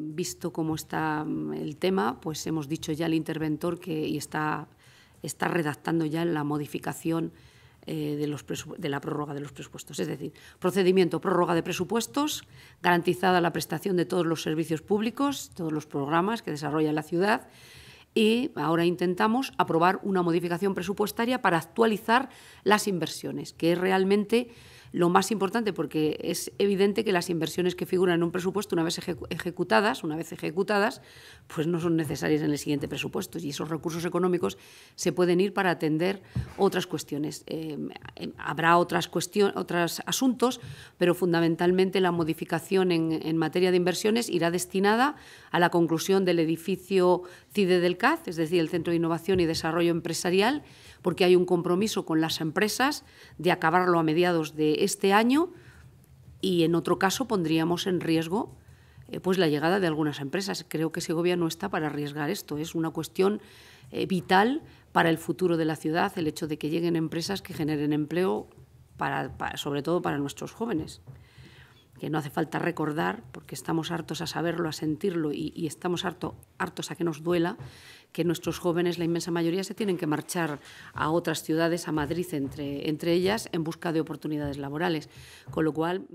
visto cómo está mm, el tema, pues hemos dicho ya al interventor que está, está redactando ya la modificación eh, de, los de la prórroga de los presupuestos. Es decir, procedimiento, prórroga de presupuestos, garantizada la prestación de todos los servicios públicos, todos los programas que desarrolla la ciudad, y ahora intentamos aprobar una modificación presupuestaria para actualizar las inversiones, que es realmente lo más importante, porque es evidente que las inversiones que figuran en un presupuesto, una vez ejecutadas, una vez ejecutadas, pues no son necesarias en el siguiente presupuesto y esos recursos económicos se pueden ir para atender otras cuestiones. Eh, em, habrá otras cuestiones, otros asuntos, pero fundamentalmente la modificación en, en, materia de inversiones irá destinada a la conclusión del edificio CIDE del CAD, es decir, el Centro de Innovación y Desarrollo Empresarial, porque hay un compromiso con las empresas de acabarlo a mediados de este año y en otro caso pondríamos en riesgo eh, pues la llegada de algunas empresas. Creo que Segovia no está para arriesgar esto, es una cuestión eh, vital para el futuro de la ciudad el hecho de que lleguen empresas que generen empleo sobre todo para nuestros jóvenes que no hace falta recordar, porque estamos hartos a saberlo, a sentirlo y, estamos hartos a que nos duela, que nuestros jóvenes, la inmensa mayoría, se tienen que marchar a otras ciudades, a Madrid entre, entre ellas, en busca de oportunidades laborales. Con lo cual.